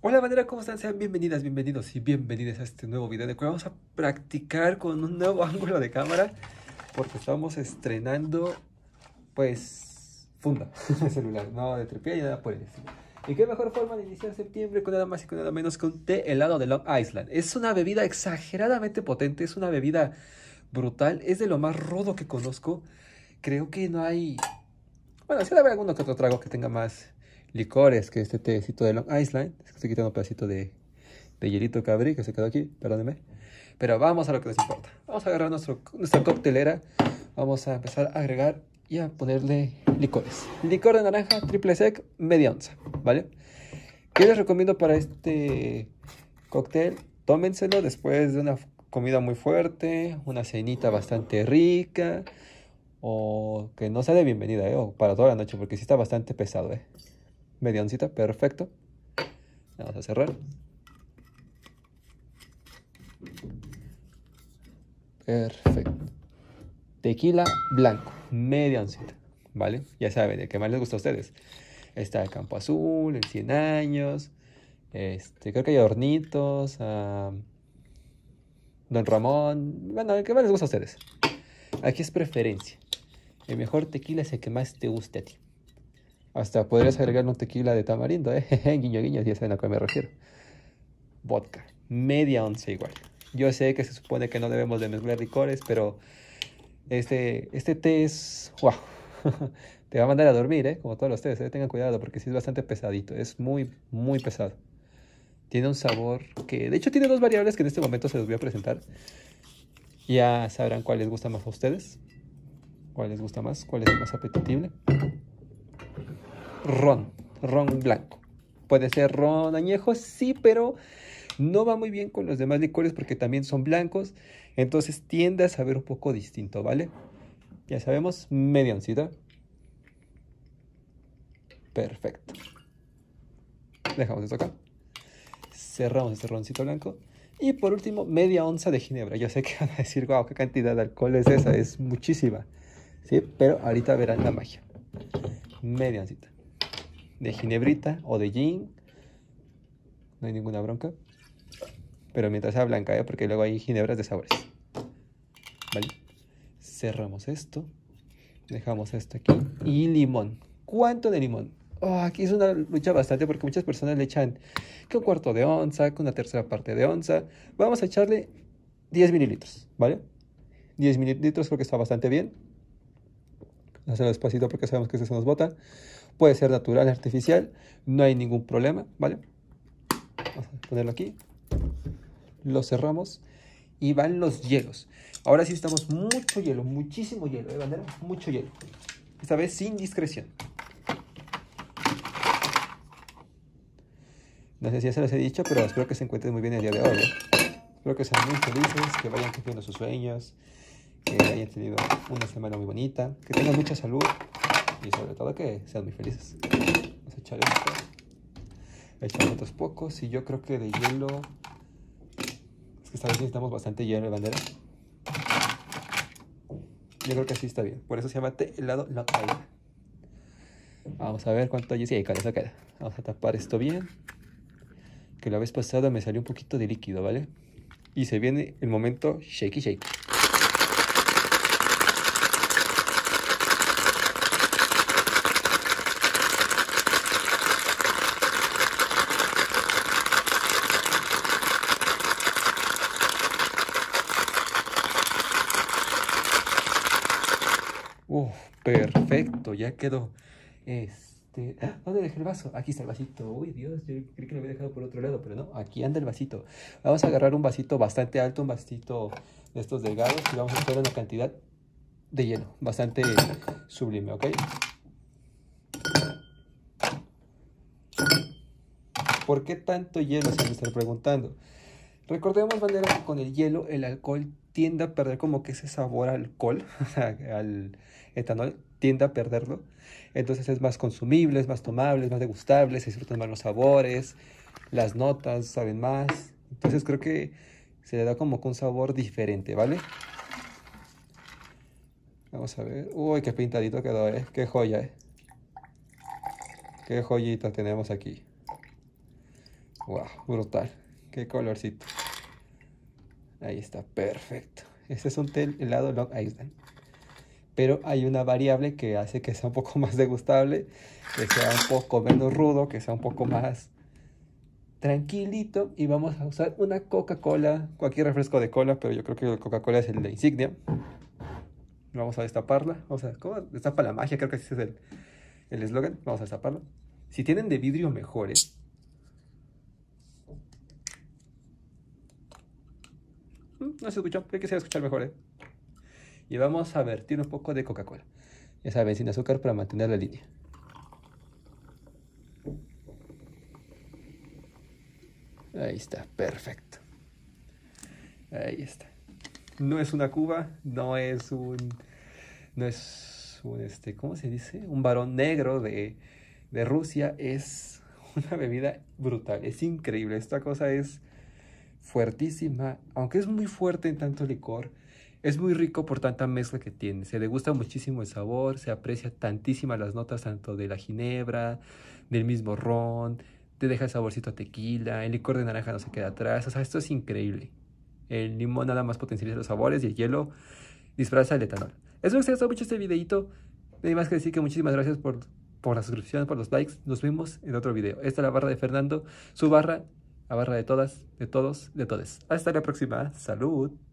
Hola bandera, ¿cómo están? Sean bienvenidas, bienvenidos y bienvenidas a este nuevo video de cual vamos a practicar con un nuevo ángulo de cámara porque estamos estrenando, pues, funda de celular, no de tripia y nada por el estilo. ¿Y qué mejor forma de iniciar septiembre con nada más y con nada menos que un té helado de Long Island? Es una bebida exageradamente potente, es una bebida brutal, es de lo más rudo que conozco. Creo que no hay... Bueno, si debe haber alguno que otro trago que tenga más licores, que este tecito de Long Island. Estoy quitando un pedacito de, de hielito cabrí que se quedó aquí, perdónenme. Pero vamos a lo que nos importa. Vamos a agarrar nuestra coctelera. Vamos a empezar a agregar y a ponerle licores. Licor de naranja triple sec, media onza, ¿vale? ¿Qué les recomiendo para este cóctel? Tómenselo después de una comida muy fuerte, una cenita bastante rica, o que no sea de bienvenida, ¿eh? o para toda la noche, porque sí está bastante pesado, ¿eh? mediancita, perfecto. Vamos a cerrar. Perfecto. Tequila blanco, mediancita, ¿vale? Ya saben, ¿de qué más les gusta a ustedes. Está el Campo Azul, el 100 años, este, creo que hay Hornitos, Don Ramón, bueno, el que más les gusta a ustedes. Aquí es preferencia. El mejor tequila es el que más te guste a ti. Hasta podrías agregarle un tequila de tamarindo, ¿eh? guiño, guiño, ya saben a qué me refiero. Vodka, media once igual. Yo sé que se supone que no debemos de mezclar licores, pero este, este té es... ¡Wow! Te va a mandar a dormir, ¿eh? Como todos los tés, ¿eh? Tengan cuidado porque sí es bastante pesadito. Es muy, muy pesado. Tiene un sabor que... De hecho, tiene dos variables que en este momento se los voy a presentar. Ya sabrán cuál les gusta más a ustedes. Cuál les gusta más, cuál es más apetitible ron, ron blanco. Puede ser ron añejo, sí, pero no va muy bien con los demás licores porque también son blancos. Entonces tiende a saber un poco distinto, ¿vale? Ya sabemos, media oncita Perfecto. Dejamos esto acá. Cerramos este roncito blanco. Y por último, media onza de ginebra. Yo sé que van a decir, wow, qué cantidad de alcohol es esa, es muchísima. ¿Sí? Pero ahorita verán la magia. Media oncita de ginebrita o de gin. No hay ninguna bronca. Pero mientras sea blanca, ¿eh? porque luego hay ginebras de sabores. ¿Vale? Cerramos esto. Dejamos esto aquí. Y limón. ¿Cuánto de limón? Ah, aquí es una lucha bastante porque muchas personas le echan que un cuarto de onza, que una tercera parte de onza. Vamos a echarle 10 mililitros, ¿vale? 10 mililitros creo que está bastante bien. Hacerlo despacito porque sabemos que eso se nos bota. Puede ser natural, artificial, no hay ningún problema, ¿vale? Vamos a ponerlo aquí. Lo cerramos y van los hielos. Ahora sí estamos mucho hielo, muchísimo hielo, ¿eh, bandera? Mucho hielo. Esta vez sin discreción. No sé si ya se los he dicho, pero espero que se encuentren muy bien el día de hoy. ¿eh? Espero que sean muy felices, que vayan cumpliendo sus sueños, que hayan tenido una semana muy bonita, que tengan mucha salud, y sobre todo que sean muy felices. Vamos a echar esto. otros pocos y yo creo que de hielo... Es que esta vez necesitamos bastante hielo de bandera. Yo creo que así está bien. Por eso se llama el helado la caída. Vamos a ver cuánto hay. Sí, queda. Vamos a tapar esto bien. Que la vez pasada me salió un poquito de líquido, ¿vale? Y se viene el momento shakey shake. perfecto, ya quedó. Este, ah, ¿dónde dejé el vaso? Aquí está el vasito. Uy, Dios, yo creí que lo había dejado por otro lado, pero no, aquí anda el vasito. Vamos a agarrar un vasito bastante alto, un vasito de estos delgados y vamos a hacer una cantidad de hielo, bastante sublime, ¿ok? ¿Por qué tanto hielo? Se me está preguntando. Recordemos, Valera, que con el hielo el alcohol tiende a perder como que ese sabor al alcohol, al etanol, tiende a perderlo. Entonces es más consumible, es más tomable, es más degustable, se disfrutan más los sabores, las notas saben más. Entonces creo que se le da como que un sabor diferente, ¿vale? Vamos a ver. Uy, qué pintadito quedó, ¿eh? Qué joya, ¿eh? Qué joyita tenemos aquí. Wow, brutal. Qué colorcito. Ahí está, perfecto. Este es un helado Long Island. Pero hay una variable que hace que sea un poco más degustable, que sea un poco menos rudo, que sea un poco más tranquilito. Y vamos a usar una Coca-Cola, cualquier refresco de cola, pero yo creo que la Coca-Cola es el de insignia. Vamos a destaparla. O sea, ¿cómo? Destapa la magia, creo que ese es el eslogan. vamos a destaparla. Si tienen de vidrio, mejores. ¿eh? Mm, no se escuchó, hay que se escuchar mejor. ¿eh? Y vamos a vertir un poco de Coca-Cola. Esa saben, sin azúcar para mantener la línea. Ahí está, perfecto. Ahí está. No es una cuba, no es un. No es un. Este, ¿Cómo se dice? Un varón negro de Rusia. Es una bebida brutal, es increíble. Esta cosa es fuertísima, aunque es muy fuerte en tanto licor, es muy rico por tanta mezcla que tiene. Se le gusta muchísimo el sabor, se aprecia tantísima las notas tanto de la ginebra, del mismo ron, te deja el saborcito a tequila, el licor de naranja no se queda atrás, o sea, esto es increíble. El limón nada más potencializa los sabores y el hielo disfraza el etanol. Eso que todo haya mucho este videito. No hay más que decir que muchísimas gracias por, por la suscripción, por los likes. Nos vemos en otro video. Esta es la barra de Fernando, su barra a barra de todas, de todos, de todes. Hasta la próxima. Salud.